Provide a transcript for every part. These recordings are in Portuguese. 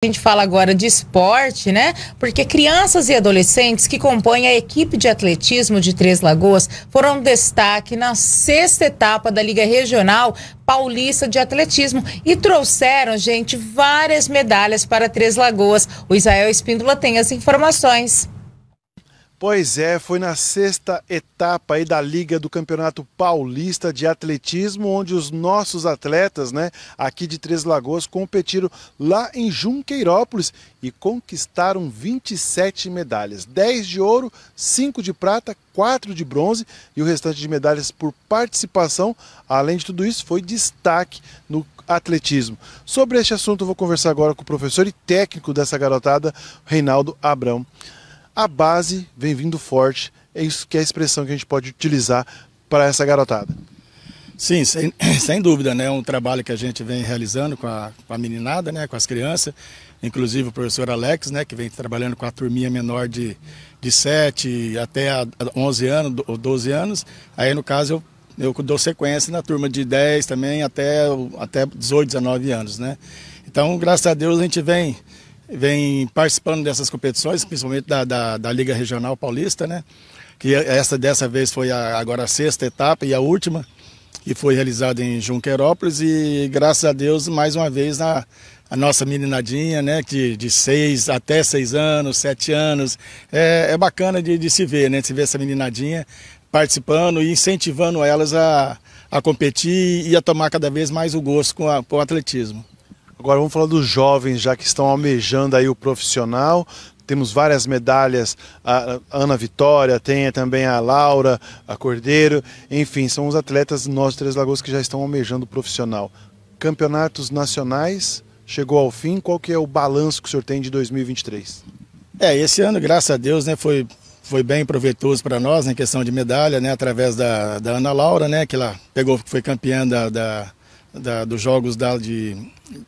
A gente fala agora de esporte, né? Porque crianças e adolescentes que compõem a equipe de atletismo de Três Lagoas foram destaque na sexta etapa da Liga Regional Paulista de Atletismo e trouxeram, gente, várias medalhas para Três Lagoas. O Israel Espíndola tem as informações. Pois é, foi na sexta etapa aí da Liga do Campeonato Paulista de Atletismo, onde os nossos atletas, né, aqui de Três Lagoas, competiram lá em Junqueirópolis e conquistaram 27 medalhas: 10 de ouro, 5 de prata, 4 de bronze e o restante de medalhas por participação. Além de tudo isso, foi destaque no atletismo. Sobre este assunto, eu vou conversar agora com o professor e técnico dessa garotada, Reinaldo Abrão a base vem vindo forte. É isso que é a expressão que a gente pode utilizar para essa garotada. Sim, sem, sem dúvida, né? Um trabalho que a gente vem realizando com a, com a meninada, né? Com as crianças, inclusive o professor Alex, né? Que vem trabalhando com a turminha menor de, de 7 até 11 anos ou 12 anos. Aí, no caso, eu eu dou sequência na turma de 10 também até, até 18, 19 anos, né? Então, graças a Deus, a gente vem vem participando dessas competições, principalmente da, da, da, Liga Regional Paulista, né? Que é, essa dessa vez foi a, agora a sexta etapa e a última, que foi realizada em Junquerópolis e graças a Deus mais uma vez a, a nossa meninadinha, né? De, de seis até seis anos, sete anos, é, é bacana de, de se ver, né? De se ver essa meninadinha participando e incentivando elas a, a competir e a tomar cada vez mais o gosto com, a, com o atletismo. Agora vamos falar dos jovens, já que estão almejando aí o profissional. Temos várias medalhas, a Ana Vitória, tem também a Laura, a Cordeiro, enfim, são os atletas nós de Três Lagoas que já estão almejando o profissional. Campeonatos nacionais chegou ao fim, qual que é o balanço que o senhor tem de 2023? É, esse ano, graças a Deus, né, foi foi bem proveitoso para nós né, em né, questão de medalha, né, através da, da Ana Laura, né, que ela pegou, foi campeã da, da da, dos jogos da, de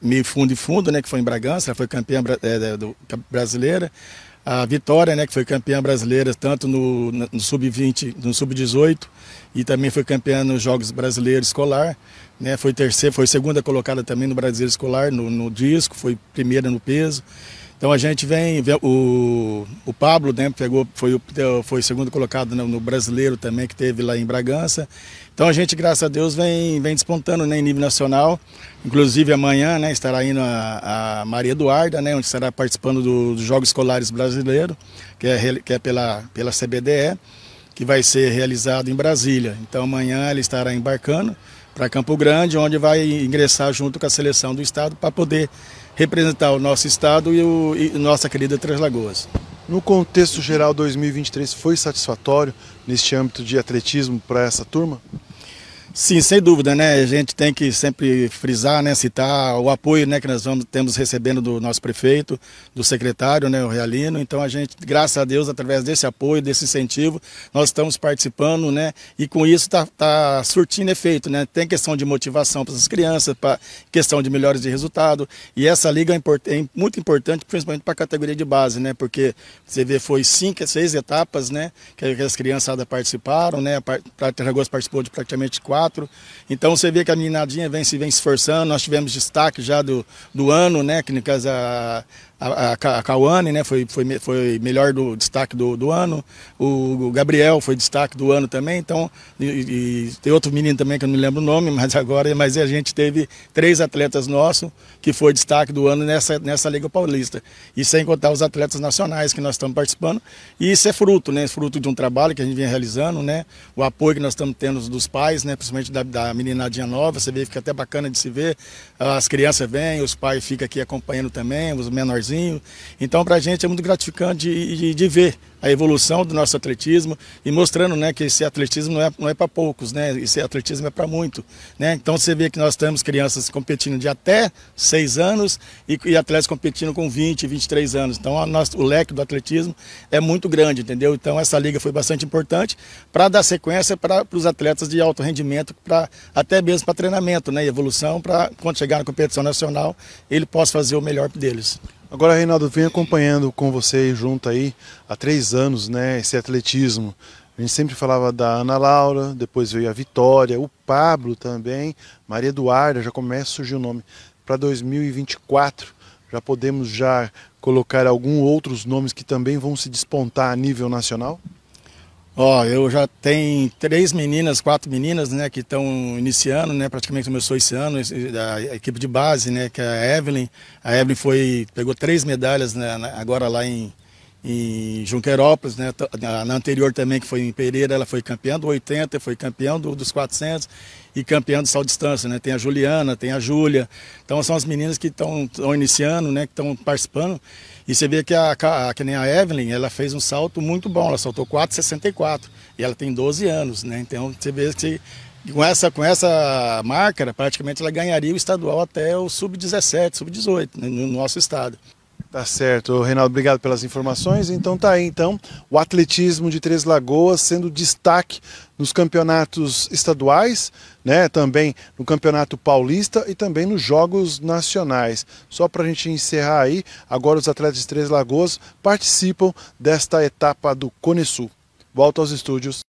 meio fundo e fundo, né, que foi em Bragança, ela foi campeã é, do, brasileira. A Vitória, né, que foi campeã brasileira tanto no, no sub-20, no sub-18 e também foi campeã nos Jogos Brasileiros Escolar, né, foi terceira, foi segunda colocada também no Brasileiro Escolar, no, no disco, foi primeira no peso. Então a gente vem, o, o Pablo né, pegou, foi, foi segundo colocado no, no, brasileiro também, que teve lá em Bragança. Então a gente, graças a Deus, vem, vem despontando né, em nível nacional. Inclusive amanhã né, estará indo a, a Maria Eduarda, né, onde estará participando dos do Jogos Escolares Brasileiros, que é, que é pela, pela CBDE, que vai ser realizado em Brasília. Então amanhã ela estará embarcando para Campo Grande, onde vai ingressar junto com a seleção do estado para poder representar o nosso estado e, o, e nossa querida Três Lagoas. No contexto geral 2023 foi satisfatório neste âmbito de atletismo para essa turma? Sim, sem dúvida, né? A gente tem que sempre frisar, né, citar o apoio, né, que nós vamos temos recebendo do nosso prefeito, do secretário, né, o Realino. Então a gente, graças a Deus, através desse apoio, desse incentivo, nós estamos participando, né? E com isso está tá surtindo efeito, né? Tem questão de motivação para as crianças, para questão de melhores de resultado. E essa liga é, import é muito importante, principalmente para a categoria de base, né? Porque você vê foi cinco, seis etapas, né, que as criançadas participaram, né? A Terra Ragosa participou de praticamente quatro quatro. Então você vê que a meninadinha vem se vem se esforçando. Nós tivemos destaque já do, do ano, né? Que no caso a, a, Cauane, né, foi, foi, foi melhor do destaque do, do ano, o, Gabriel foi destaque do ano também, então, e, e, tem outro menino também que eu não lembro o nome, mas agora, mas a gente teve três atletas nossos que foi destaque do ano nessa, nessa Liga Paulista, e sem contar os atletas nacionais que nós estamos participando, e isso é fruto, né, fruto de um trabalho que a gente vem realizando, né, o apoio que nós estamos tendo dos pais, né, principalmente da, da meninadinha nova, você vê, fica até bacana de se ver, as crianças vêm, os pais ficam aqui acompanhando também, os menorzinhos, sozinho. Então, para a gente é muito gratificante de, de, de, ver a evolução do nosso atletismo e mostrando né, que esse atletismo não é, não é para poucos, né? esse atletismo é para muito. Né? Então, você vê que nós temos crianças competindo de até 6 anos e, e atletas competindo com 20, 23 anos. Então, a o leque do atletismo é muito grande, entendeu? Então, essa liga foi bastante importante para dar sequência para os atletas de alto rendimento, pra, até mesmo para treinamento né, e evolução, para quando chegar na competição nacional, ele possa fazer o melhor deles. Agora, Reinaldo, vem acompanhando com você junto aí há três anos, né, esse atletismo. A gente sempre falava da Ana Laura, depois veio a Vitória, o Pablo também, Maria Eduarda, já começa a surgir o nome. Para 2024, já podemos já colocar alguns outros nomes que também vão se despontar a nível nacional? Ó, oh, eu já tenho três meninas, quatro meninas, né, que estão iniciando, né, praticamente começou esse ano, a equipe de base, né, que é a Evelyn. A Evelyn foi, pegou três medalhas, né, agora lá em, em Junquerópolis, né? na anterior também, que foi em Pereira, ela foi campeã do 80, foi campeã do, dos 400 e campeã do sal distância. Né? Tem a Juliana, tem a Júlia. Então são as meninas que estão iniciando, né? que estão participando. E você vê que, a, que nem a Evelyn, ela fez um salto muito bom, ela saltou 4,64 e ela tem 12 anos. Né? Então você vê que com essa, com essa marca, praticamente ela ganharia o estadual até o sub-17, sub-18 né? no nosso estado. Tá certo, Reinaldo, obrigado pelas informações. Então tá aí, então, o atletismo de Três Lagoas sendo destaque nos campeonatos estaduais, né, também no Campeonato Paulista e também nos Jogos Nacionais. Só para a gente encerrar aí, agora os atletas de Três Lagoas participam desta etapa do Conesul. Volto aos estúdios.